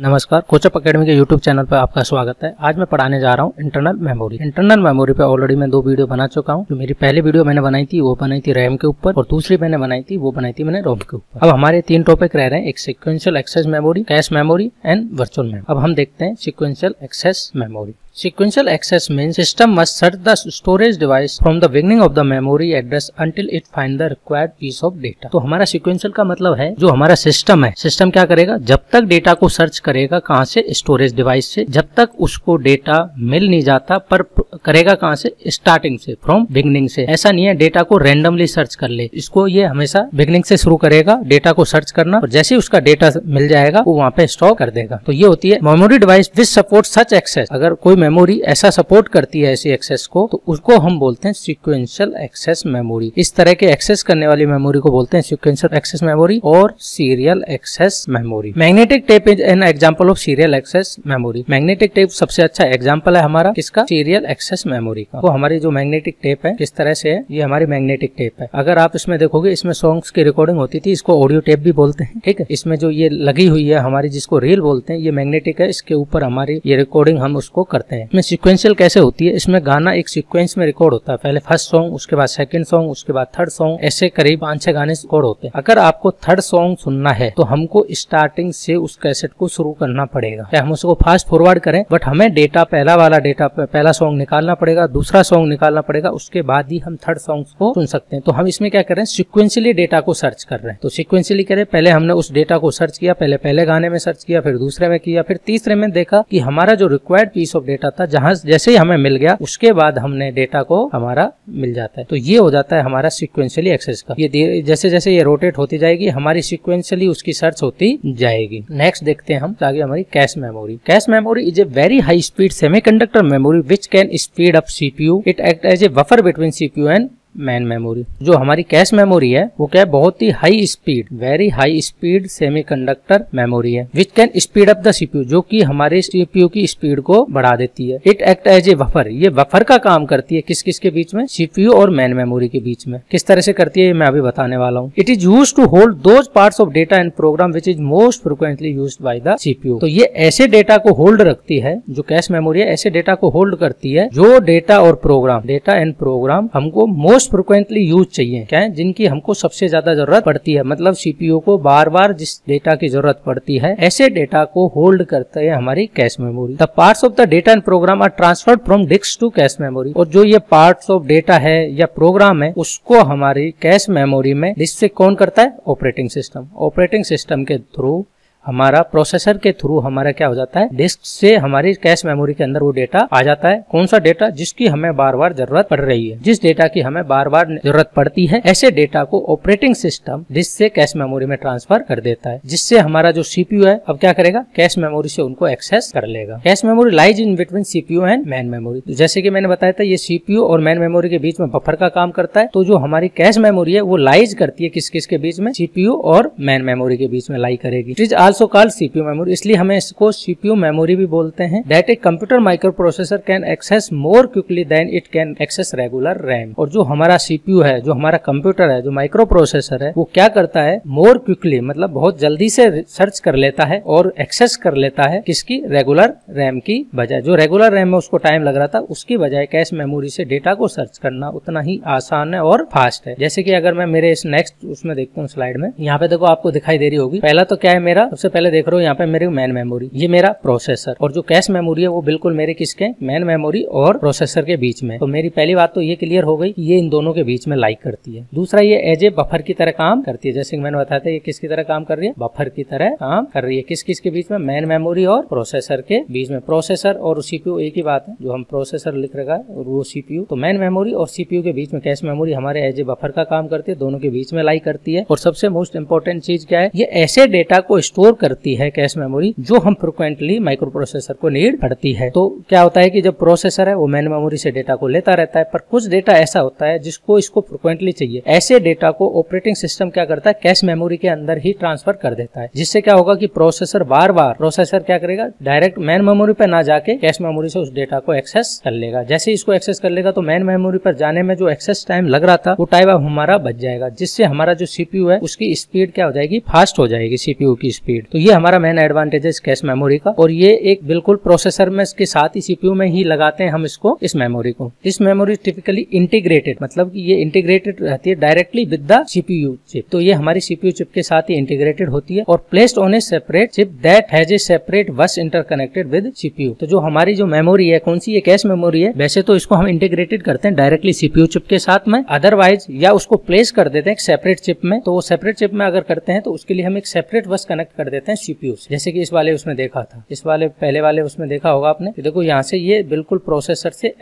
नमस्कार Coachup academy के YouTube channel पर आपका स्वागत है आज मैं पढ़ाने जा रहा हूँ इंटरनल मेमोरी इंटरनल मेमोरी पे ऑलरेडी मैं दो वीडियो बना चुका हूँ जो मेरी पहली वीडियो मैंने बनाई थी वो बनाई थी रैम के ऊपर और दूसरी मैंने बनाई थी वो बनाई थी मैंने रोम के ऊपर अब हमारे तीन टॉपिक रह रहे हैं एक sequential access memory cache memory and virtual memory अब हम देखते हैं sequential access memory Sequential access means system must search the storage device from the beginning of the memory address until it find the required piece of data. तो हमारा sequential का मतलब है जो हमारा system है system क्या करेगा जब तक data को search करेगा कहाँ से storage device से जब तक उसको data मिल नहीं जाता पर करेगा कहाँ से starting से from beginning से ऐसा नहीं है data को randomly search कर ले इसको ये हमेशा beginning से शुरू करेगा data को search करना और जैसे ही उसका data मिल जाएगा वो वहाँ पे स्टॉक कर देगा तो ये होती है memory device which support such access अगर कोई मेमोरी ऐसा सपोर्ट करती है ऐसी एक्सेस को तो उसको हम बोलते हैं सिक्वेंशियल एक्सेस मेमोरी इस तरह के एक्सेस करने वाली मेमोरी को बोलते हैं सिक्वेंशियल एक्सेस मेमोरी और serial access memory magnetic tape is an example of serial access memory magnetic tape सबसे अच्छा एग्जाम्पल है हमारा किसका सीरियल एक्सेस मेमोरी का तो हमारी जो मैग्नेटिक टेप है किस तरह से है ये हमारी मैग्नेटिक टेप है अगर आप इसमें देखोगे इसमें सॉन्ग्स की रिकॉर्डिंग होती थी इसको ऑडियो टेप भी बोलते हैं ठीक है इसमें जो ये लगी हुई है हमारी जिसको रील बोलते हैं ये मैग्नेटिक है इसके ऊपर हमारी ये रिकॉर्डिंग हम उसको करते हैं है इसमें सिक्वेंशियल कैसे होती है इसमें गाना एक सिक्वेंस में रिकॉर्ड होता है पहले फर्स्ट सॉन्ग उसके बाद सेकंड सॉन्ग उसके बाद थर्ड सॉन्ग ऐसे करीब पांच छह गाने रिकॉर्ड होते हैं अगर आपको थर्ड सॉन्ग सुनना है तो हमको स्टार्टिंग से उस कैसेट को शुरू करना पड़ेगा चाहे हम उसको फास्ट फॉरवर्ड करें बट हमें डेटा पहला वाला डेटा पहला सॉन्ग निकालना पड़ेगा दूसरा सॉन्ग निकालना पड़ेगा उसके बाद ही हम थर्ड सॉन्ग को सुन सकते हैं तो हम इसमें क्या कर रहे हैं सिक्वेंशियली डेटा को सर्च कर रहे हैं तो सिक्वेंशियली करें पहले हमने उस डेटा को सर्च किया पहले पहले गाने में सर्च किया फिर दूसरे में किया फिर तीसरे में देखा कि हमारा जो required piece of data data था जहां जैसे ही हमें मिल गया उसके बाद हमने डेटा को हमारा मिल जाता है तो ये हो जाता है हमारा सिक्वेंशियली एक्सेस का ये जैसे जैसे ये रोटेट होती जाएगी हमारी सिक्वेंशियली उसकी सर्च होती जाएगी नेक्स्ट देखते हैं हम आगे हमारी cache memory cache memory is a very high speed semi conductor memory which can speed up CPU it act as a buffer between CPU and main memory जो हमारी कैश मेमोरी है वो क्या है बहुत ही high speed very high speed semiconductor memory है which can speed up the CPU जो कि हमारे सीपीयू की स्पीड को बढ़ा देती है it act as a buffer ये वफर का काम करती है किस किस के बीच में सीपीयू और मैन मेमोरी के बीच में किस तरह से करती है ये मैं अभी बताने वाला हूँ it is use to hold the part of data and program which is most frequently use by the CPU तो ये ऐसे डेटा को होल्ड रखती है जो कैश मेमोरी है ऐसे डेटा को होल्ड करती है जो डेटा और प्रोग्राम डेटा एंड प्रोग्राम हमको मोस्ट मोस्ट फ्रिक्वेंटली यूज चाहिए क्या है जिनकी हमको सबसे ज्यादा जरूरत पड़ती है मतलब सीपीयू को बार बार जिस डेटा की जरूरत पड़ती है ऐसे डेटा को होल्ड करते हैं हमारी cache memory the part of the data and program are transfer from disk to cache memory और जो ये पार्ट ऑफ डेटा है या प्रोग्राम है उसको हमारी कैश मेमोरी में डिस्क से कौन करता है ऑपरेटिंग सिस्टम ऑपरेटिंग सिस्टम के थ्रू हमारा प्रोसेसर के थ्रू हमारा क्या हो जाता है डिस्क से हमारी कैश मेमोरी के अंदर वो डेटा आ जाता है कौन सा डेटा जिसकी हमें बार बार जरूरत पड़ रही है जिस डेटा की हमें बार बार जरूरत पड़ती है ऐसे डेटा को ऑपरेटिंग सिस्टम डिस्क से कैश मेमोरी में ट्रांसफर कर देता है जिससे हमारा जो सीपीयू है अब क्या करेगा कैश मेमोरी से उनको एक्सेस कर लेगा cache memory lies in between CPU and main memory जैसे की मैंने बताया था ये सीपीयू और मैन मेमोरी के बीच में बफर का काम करता है तो जो हमारी कैश मेमोरी है वो लाइज करती है किस किस के बीच में सीपीयू और मैन मेमोरी के बीच में लाई करेगी आल्सो कॉल सीपीयू मेमोरी इसलिए हमें इसको सीपीयू मेमोरी भी बोलते हैं that a computer micro processor can access more quickly than it can access regular RAM और जो हमारा सीपीयू है जो हमारा कंप्यूटर है जो माइक्रो प्रोसेसर है वो क्या करता है मोर क्विकली मतलब बहुत जल्दी से सर्च कर लेता है और एक्सेस कर लेता है किसकी रेगुलर रैम की बजाय जो रेगुलर रैम में उसको टाइम लग रहा था उसकी बजाय कैश मेमोरी से डेटा को सर्च करना उतना ही आसान है और फास्ट है जैसे कि अगर मैं मेरे इस नेक्स्ट उसमें देखता हूँ स्लाइड में यहाँ पे देखो आपको दिखाई दे रही होगी पहला तो क्या है मेरा सबसे सबसे पहले देख रहे हो यहाँ पे मेरी मैन मेमोरी ये मेरा प्रोसेसर और जो कैश मेमोरी है वो बिल्कुल मेरे किसके मैन मेमोरी और प्रोसेसर के बीच में तो मेरी पहली बात तो ये क्लियर हो गई ये इन दोनों के बीच में लाइक करती है दूसरा ये एज ए बफर की तरह काम करती है जैसे मैंने बताया था ये किसकी तरह काम कर रही है बफर की तरह काम कर रही है किस किस के बीच में मैन मेमोरी और प्रोसेसर के बीच में प्रोसेसर और सीपीयू एक ही बात है जो हम प्रोसेसर लिख रहेगा है वो सीपीयू तो मैन मेमोरी और सीपीयू के बीच में कैश मेमोरी हमारे एज ए बफर का काम करती है दोनों के बीच में लाइक करती है और सबसे मोस्ट इंपोर्टेंट चीज क्या है ये ऐसे डेटा को स्टोर स्टोर करती है कैश मेमोरी जो हम फ्रिक्वेंटली माइक्रो प्रोसेसर को नीड पड़ती है तो क्या होता है कि जब प्रोसेसर है वो मेन मेमोरी से डेटा को लेता रहता है पर कुछ डेटा ऐसा होता है जिसको इसको फ्रिक्वेंटली चाहिए ऐसे डेटा को ऑपरेटिंग सिस्टम क्या करता है कैश मेमोरी के अंदर ही ट्रांसफर कर देता है जिससे क्या होगा कि प्रोसेसर बार बार प्रोसेसर क्या करेगा डायरेक्ट मेन मेमोरी पर ना जाके कैश मेमोरी से उस डेटा को एक्सेस कर लेगा जैसे इसको एक्सेस कर लेगा तो मेन मेमोरी पर जाने में जो एक्सेस टाइम लग रहा था वो टाइम अब हमारा बच जाएगा जिससे हमारा जो सीपीयू है उसकी स्पीड क्या हो जाएगी फास्ट हो जाएगी सीपीयू की स्पीड स्पीड तो ये हमारा मेन एडवांटेज है इस कैश मेमोरी का और ये एक बिल्कुल प्रोसेसर में इसके साथ ही सीपीयू में ही लगाते हैं हम इसको इस मेमोरी को इस मेमोरी टिपिकली इंटीग्रेटेड मतलब कि ये इंटीग्रेटेड रहती है directly with the CPU chip तो ये हमारी सीपीयू चिप के साथ ही इंटीग्रेटेड होती है और placed on a separate chip that has a separate bus interconnected with CPU तो जो हमारी जो मेमोरी है कौन सी ये कैश मेमोरी है वैसे तो इसको हम इंटीग्रेटेड करते हैं डायरेक्टली सीपीयू चिप के साथ में अदरवाइज या उसको प्लेस कर देते हैं सेपरेट चिप में तो वो सेपरेट चिप में अगर करते हैं तो उसके लिए हम एक सेपरेट बस कनेक्ट कर कर देते हैं सीपीयू से जैसे कि इस वाले उसमें देखा था इस वाले पहले वाले उसमें देखा होगा आपने कि देखो यहाँ से ये बिल्कुल प्रोसेसर से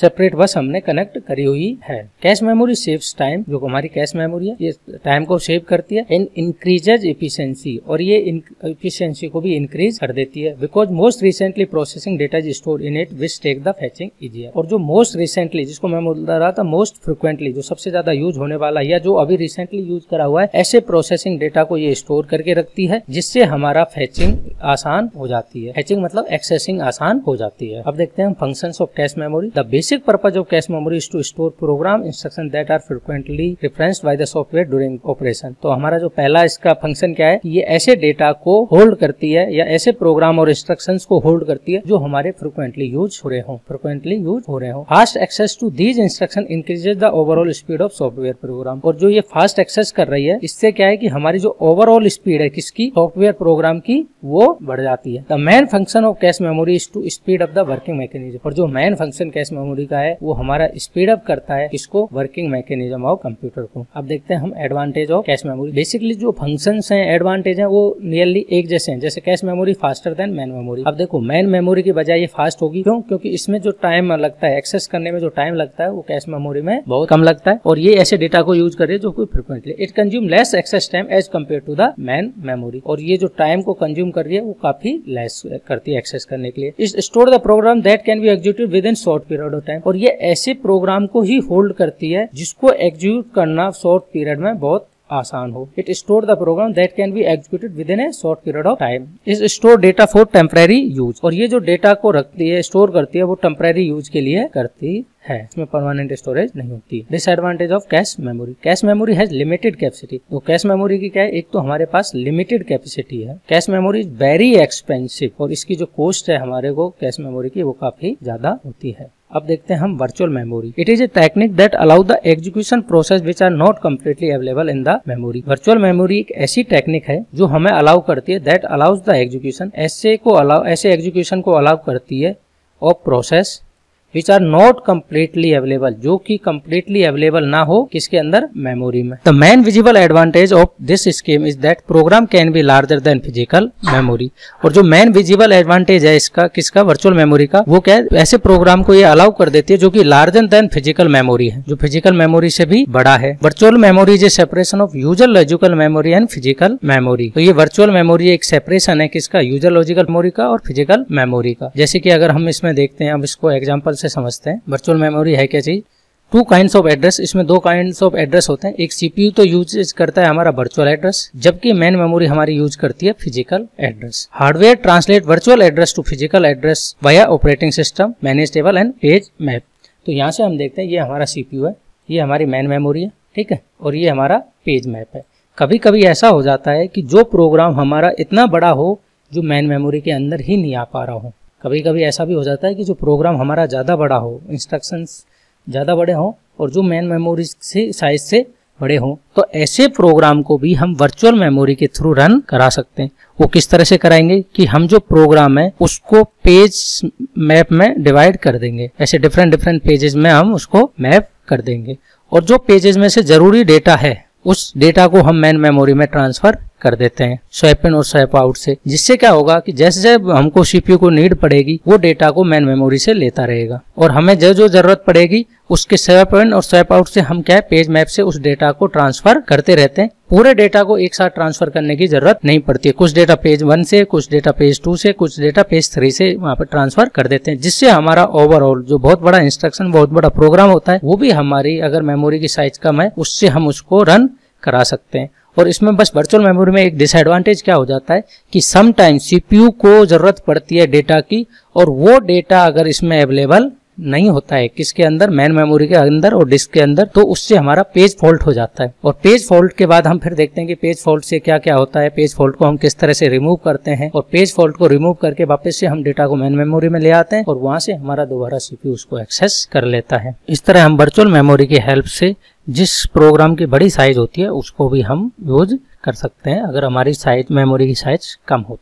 सेपरेट बस हमने कनेक्ट करी हुई है कैश मेमोरी सेव टाइम जो हमारी कैश मेमोरी है ये टाइम को सेव करती है एंड इंक्रीजेज इफिशियंसी और ये इफिशियंसी को भी इंक्रीज कर देती है because most recently processing data is store in it which take the fetching easier और जो मोस्ट रिसेंटली जिसको मैं बोल रहा था मोस्ट फ्रिक्वेंटली जो सबसे ज्यादा यूज होने वाला या जो अभी रिसेंटली यूज करा हुआ है ऐसे प्रोसेसिंग डेटा को ये स्टोर करके रखती है जिस इससे हमारा फैचिंग आसान हो जाती है फैचिंग मतलब एक्सेसिंग आसान हो जाती है अब देखते हैं function of cache memory the basic purpose of cache memory is to store program instruction that are frequently reference by the software during operation तो हमारा जो पहला इसका फंक्शन क्या है कि ये ऐसे डेटा को होल्ड करती है या ऐसे प्रोग्राम और इंस्ट्रक्शन को होल्ड करती है जो हमारे फ्रिक्वेंटली यूज हो रहे हो फ्रिक्वेंटली यूज हो रहे हो fast access to these instruction increases the overall speed of software program और जो ये फास्ट एक्सेस कर रही है इससे क्या है की हमारी जो ओवरऑल स्पीड है किसकी सॉफ्टवेयर सॉफ्टवेयर प्रोग्राम की वो बढ़ जाती है the main function of cache memory is to speed up the working mechanism और जो मैन फंक्शन कैश मेमोरी का है वो हमारा स्पीड अप करता है इसको वर्किंग मैकेनिज्म ऑफ कंप्यूटर को अब देखते हैं हम advantage of cache memory basically जो फंक्शन है एडवांटेज है वो नियरली एक जैसे हैं जैसे cache memory faster than main memory अब देखो मैन मेमोरी की बजाय ये फास्ट होगी क्यों क्योंकि इसमें जो टाइम लगता है एक्सेस करने में जो टाइम लगता है वो कैश मेमोरी में बहुत कम लगता है और ये ऐसे डेटा को यूज करे जो कोई frequently it consume less access time as compare to the main memory और ये जो टाइम को कंज्यूम कर रही है वो काफी लेस करती है एक्सेस करने के लिए store the program that can be execute within short period of time और ये ऐसे प्रोग्राम को ही होल्ड करती है जिसको एग्जीक्यूट करना शॉर्ट पीरियड में बहुत आसान हो it store the program that can be executed within a short period of time is store data for temporary use और ये जो डेटा को रखती है स्टोर करती है वो टेम्प्रेरी यूज के लिए करती है है इसमें परमानेंट स्टोरेज नहीं होती है disadvantage of cache memory cache memory has limited capacity तो कैश मेमोरी की क्या है एक तो हमारे पास लिमिटेड कैपेसिटी है cache memory is very expensive और इसकी जो कॉस्ट है हमारे को कैश मेमोरी की वो काफी ज्यादा होती है अब देखते हैं हम virtual memory it is a technique that allow the execution process which are not completely available in the memory virtual memory एक ऐसी टेक्निक है जो हमें अलाउ करती है दैट अलाउज द एग्जीक्यूशन ऐसे को अलाउ ऐसे एग्जीक्यूशन को अलाउ करती है of process which are not completely available जो कि कम्प्लीटली अवेलेबल ना हो किसके अंदर मेमोरी में the main visible advantage of this scheme is that program can be larger than physical memory और जो मेन विजिबल एडवांटेज है इसका किसका वर्चुअल मेमोरी का वो क्या है ऐसे प्रोग्राम को ये अलाउ कर देती है जो कि लार्जर देन फिजिकल मेमोरी है जो फिजिकल मेमोरी से भी बड़ा है virtual memory is a separation of user logical memory and physical memory तो ये वर्चुअल मेमोरी एक सेपरेशन है किसका यूजर लॉजिकल मेमोरी का और फिजिकल मेमोरी का जैसे कि अगर हम इसमें देखते हैं अब इसको एग्जाम्पल से समझते हैं वर्चुअल मेमोरी है क्या चीज़ टू काइंड ऑफ एड्रेस इसमें दो काइंड ऑफ एड्रेस होते हैं एक सीपीयू तो यूज करता है हमारा वर्चुअल एड्रेस जबकि मेन मेमोरी हमारी यूज करती है physical address hardware translate virtual address to physical address via operating system manage table and page map तो यहाँ से हम देखते हैं ये हमारा सीपीयू है ये हमारी मेन मेमोरी है ठीक है और ये हमारा पेज मैप है कभी कभी ऐसा हो जाता है कि जो प्रोग्राम हमारा इतना बड़ा हो जो मेन मेमोरी के अंदर ही नहीं आ पा रहा हो कभी कभी ऐसा भी हो जाता है कि जो प्रोग्राम हमारा ज़्यादा बड़ा हो इंस्ट्रक्शंस ज़्यादा बड़े हों और जो मेन मेमोरी से साइज से बड़े हों तो ऐसे प्रोग्राम को भी हम वर्चुअल मेमोरी के थ्रू रन करा सकते हैं वो किस तरह से कराएंगे कि हम जो प्रोग्राम है उसको पेज मैप में डिवाइड कर देंगे ऐसे डिफरेंट डिफरेंट पेजेस में हम उसको मैप कर देंगे और जो पेजेस में से जरूरी डेटा है उस डेटा को हम मेन मेमोरी में ट्रांसफर कर देते हैं स्वैप इन और स्वैप आउट से जिससे क्या होगा कि जैसे जैसे हमको सीपीयू को नीड पड़ेगी वो डेटा को मेन मेमोरी से लेता रहेगा और हमें जो जो जरूरत पड़ेगी उसके स्वैप इन और स्वैप आउट से हम क्या है पेज मैप से उस डेटा को ट्रांसफर करते रहते हैं पूरे डेटा को एक साथ ट्रांसफर करने की जरूरत नहीं पड़ती है कुछ डेटा पेज वन से कुछ डेटा पेज टू से कुछ डेटा पेज थ्री से वहाँ पर ट्रांसफर कर देते हैं जिससे हमारा ओवरऑल जो बहुत बड़ा इंस्ट्रक्शन बहुत बड़ा प्रोग्राम होता है वो भी हमारी अगर मेमोरी की साइज कम है उससे हम उसको रन करा सकते हैं और इसमें बस वर्चुअल मेमोरी में एक डिसएडवांटेज क्या हो जाता है कि समटाइम सीपीयू को ज़रूरत पड़ती है डेटा की और वो डेटा अगर इसमें अवेलेबल नहीं होता है किसके अंदर मैन मेमोरी के अंदर और डिस्क के अंदर तो उससे हमारा पेज फॉल्ट हो जाता है और पेज फॉल्ट के बाद हम फिर देखते हैं कि पेज फॉल्ट से क्या क्या होता है पेज फॉल्ट को हम किस तरह से रिमूव करते हैं और पेज फॉल्ट को रिमूव करके वापस से हम डेटा को मैन मेमोरी में ले आते हैं और वहां से हमारा दोबारा सीपीयू उसको एक्सेस कर लेता है इस तरह हम वर्चुअल मेमोरी की हेल्प से जिस प्रोग्राम की बड़ी साइज होती है उसको भी हम यूज कर सकते हैं अगर हमारी साइज मेमोरी की साइज कम हो तो।